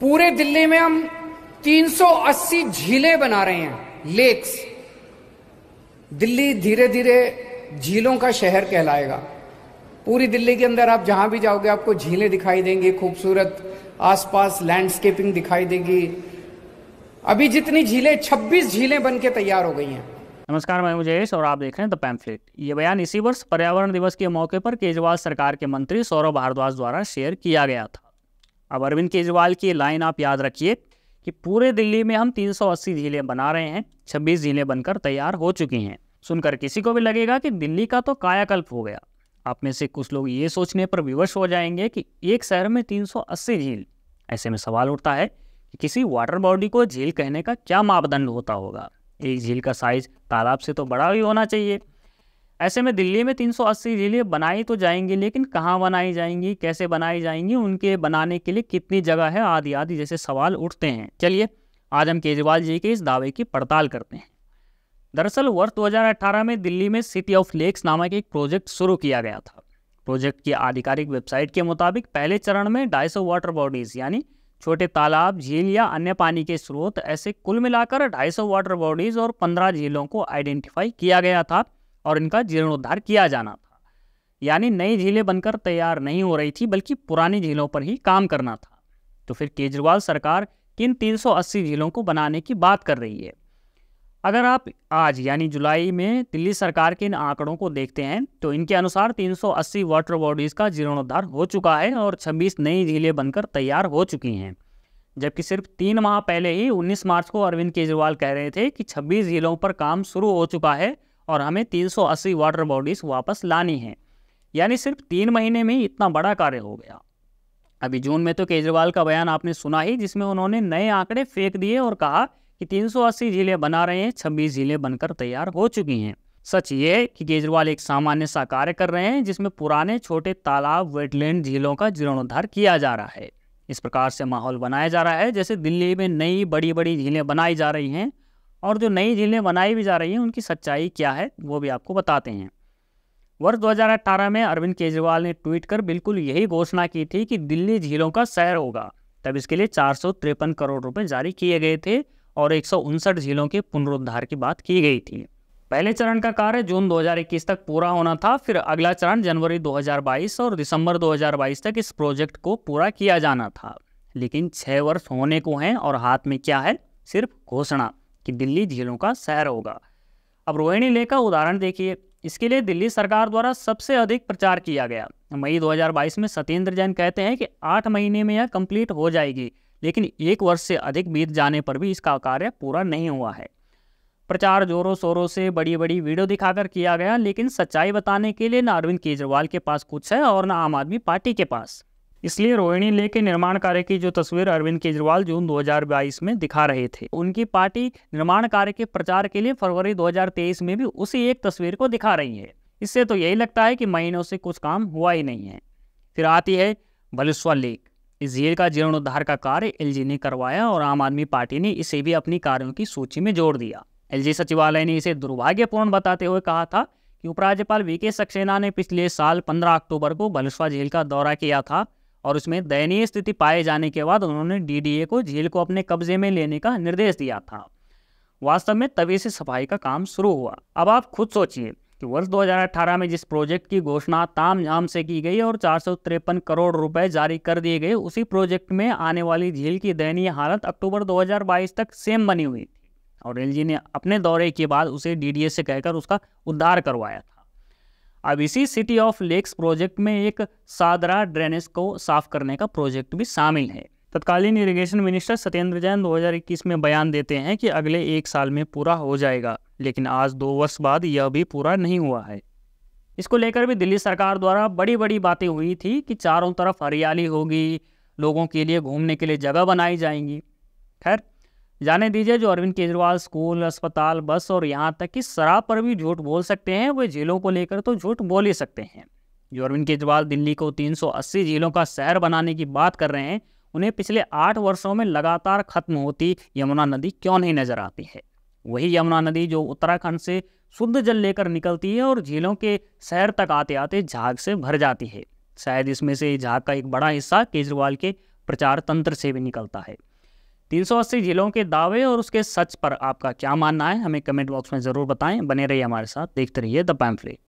पूरे दिल्ली में हम 380 झीलें बना रहे हैं लेक्स दिल्ली धीरे धीरे झीलों का शहर कहलाएगा पूरी दिल्ली के अंदर आप जहां भी जाओगे आपको झीलें दिखाई देंगी खूबसूरत आसपास लैंडस्केपिंग दिखाई देगी अभी जितनी झीलें 26 झीलें बन के तैयार हो गई हैं नमस्कार मैं मुजेश और आप देख रहे हैं द पैम्फलेट ये बयान इसी वर्ष पर्यावरण दिवस के मौके पर केजरीवाल सरकार के मंत्री सौरभ भारद्वाज द्वारा शेयर किया गया था अब अरविंद केजरीवाल की लाइन आप याद रखिए कि पूरे दिल्ली में हम 380 झीलें बना रहे हैं 26 झीलें बनकर तैयार हो चुकी हैं सुनकर किसी को भी लगेगा कि दिल्ली का तो कायाकल्प हो गया आप में से कुछ लोग ये सोचने पर विवश हो जाएंगे कि एक शहर में 380 झील ऐसे में सवाल उठता है कि किसी वाटर बॉडी को झील कहने का क्या मापदंड होता होगा एक झील का साइज तालाब से तो बड़ा ही होना चाहिए ऐसे में दिल्ली में 380 रेलें बनाई तो जाएंगी लेकिन कहाँ बनाई जाएंगी कैसे बनाई जाएंगी उनके बनाने के लिए कितनी जगह है आदि आदि जैसे सवाल उठते हैं चलिए आज हम केजरीवाल जी के इस दावे की पड़ताल करते हैं दरअसल वर्ष 2018 में दिल्ली में सिटी ऑफ लेक्स नामक एक प्रोजेक्ट शुरू किया गया था प्रोजेक्ट की आधिकारिक वेबसाइट के मुताबिक पहले चरण में ढाई वाटर बॉडीज़ यानी छोटे तालाब झील या अन्य पानी के स्रोत ऐसे कुल मिलाकर ढाई वाटर बॉडीज़ और पंद्रह झीलों को आइडेंटिफाई किया गया था और इनका जीर्णोद्धार किया जाना था यानी नई झीलें बनकर तैयार नहीं हो रही थी बल्कि पुरानी झीलों पर ही काम करना था तो फिर केजरीवाल सरकार किन 380 झीलों को बनाने की बात कर रही है अगर आप आज यानी जुलाई में दिल्ली सरकार के इन आंकड़ों को देखते हैं तो इनके अनुसार 380 वाटर बॉडीज़ का जीर्णोद्धार हो चुका है और 26 नई झीलें बनकर तैयार हो चुकी हैं जबकि सिर्फ तीन माह पहले ही 19 मार्च को अरविंद केजरीवाल कह रहे थे कि 26 झीलों पर काम शुरू हो चुका है और हमें 380 वाटर बॉडीज़ वापस लानी है यानी सिर्फ तीन महीने में इतना बड़ा कार्य हो गया अभी जून में तो केजरीवाल का बयान आपने सुना ही जिसमें उन्होंने नए आंकड़े फेंक दिए और कहा कि 380 जिले बना रहे हैं छब्बीस जिले बनकर तैयार हो चुकी हैं सच ये है कि केजरीवाल एक सामान्य सा कार्य कर रहे हैं जिसमें पुराने छोटे तालाब वेटलैंड झीलों का जीर्णोद्धार किया जा रहा है इस प्रकार से माहौल बनाया जा रहा है जैसे दिल्ली में नई बड़ी बड़ी झीलें बनाई जा रही हैं और जो नई झीलें बनाई भी जा रही हैं उनकी सच्चाई क्या है वो भी आपको बताते हैं वर्ष 2018 में अरविंद केजरीवाल ने ट्वीट कर बिल्कुल यही घोषणा की थी कि दिल्ली झीलों का शहर होगा तब इसके लिए चार करोड़ रुपए जारी किए गए थे और एक झीलों के पुनरुद्धार की बात की गई थी पहले चरण का कार्य जून 2021 तक पूरा होना था फिर अगला चरण जनवरी 2022 और दिसंबर 2022 तक इस प्रोजेक्ट को पूरा किया जाना था लेकिन छः वर्ष होने को हैं और हाथ में क्या है सिर्फ घोषणा कि दिल्ली झीलों का शहर होगा अब रोहिणी लेक का उदाहरण देखिए इसके लिए दिल्ली सरकार द्वारा सबसे अधिक प्रचार किया गया मई 2022 में सत्येंद्र जैन कहते हैं कि आठ महीने में यह कंप्लीट हो जाएगी लेकिन एक वर्ष से अधिक बीत जाने पर भी इसका कार्य पूरा नहीं हुआ है प्रचार जोरों शोरों से बड़ी बड़ी वीडियो दिखाकर किया गया लेकिन सच्चाई बताने के लिए न अरविंद केजरीवाल के पास कुछ है और न आम आदमी पार्टी के पास इसलिए रोहिणी ले के निर्माण कार्य की जो तस्वीर अरविंद केजरीवाल जून 2022 में दिखा रहे थे उनकी पार्टी निर्माण कार्य के प्रचार के लिए फरवरी 2023 में भी उसी एक तस्वीर को दिखा रही है इससे तो यही लगता है कि महीनों से कुछ काम हुआ ही नहीं है फिर आती है बलुस्वा लेक इस झील का जीर्णोद्धार का कार्य एल ने करवाया और आम आदमी पार्टी ने इसे भी अपनी कार्यों की सूची में जोड़ दिया एल सचिवालय ने इसे दुर्भाग्यपूर्ण बताते हुए कहा था कि उपराज्यपाल वी के सक्सेना ने पिछले साल 15 अक्टूबर को बलुस्वा झील का दौरा किया था और उसमें दयनीय स्थिति पाए जाने के बाद उन्होंने डीडीए को झील को अपने कब्जे में लेने का निर्देश दिया था वास्तव में तभी से सफाई का काम शुरू हुआ अब आप खुद सोचिए कि वर्ष 2018 में जिस प्रोजेक्ट की घोषणा तामझाम से की गई और चार करोड़ रुपए जारी कर दिए गए उसी प्रोजेक्ट में आने वाली झील की दयनीय हालत अक्टूबर 2022 तक सेम बनी हुई थी और एल ने अपने दौरे के बाद उसे डीडीए से कहकर उसका उद्धार करवाया था अब इसी सिटी ऑफ लेक्स प्रोजेक्ट में एक सादरा ड्रेनेज को साफ करने का प्रोजेक्ट भी शामिल है तत्कालीन इरिगेशन मिनिस्टर सत्येंद्र जैन 2021 में बयान देते हैं कि अगले एक साल में पूरा हो जाएगा लेकिन आज दो वर्ष बाद यह भी पूरा नहीं हुआ है इसको लेकर भी दिल्ली सरकार द्वारा बड़ी बड़ी बातें हुई थी कि चारों तरफ हरियाली होगी लोगों के लिए घूमने के लिए जगह बनाई जाएंगी खैर जाने दीजिए जो अरविंद केजरीवाल स्कूल अस्पताल बस और यहाँ तक कि शराब पर भी झूठ बोल सकते हैं वे जेलों को लेकर तो झूठ बोल ही सकते हैं जो अरविंद केजरीवाल दिल्ली को 380 जेलों का शहर बनाने की बात कर रहे हैं उन्हें पिछले आठ वर्षों में लगातार खत्म होती यमुना नदी क्यों नहीं नजर आती है वही यमुना नदी जो उत्तराखंड से शुद्ध जल लेकर निकलती है और झीलों के शहर तक आते आते झाग से भर जाती है शायद इसमें से झाग का एक बड़ा हिस्सा केजरीवाल के प्रचार तंत्र से भी निकलता है 380 जिलों के दावे और उसके सच पर आपका क्या मानना है हमें कमेंट बॉक्स में ज़रूर बताएं बने रहिए हमारे साथ देखते रहिए द पैम्फलेट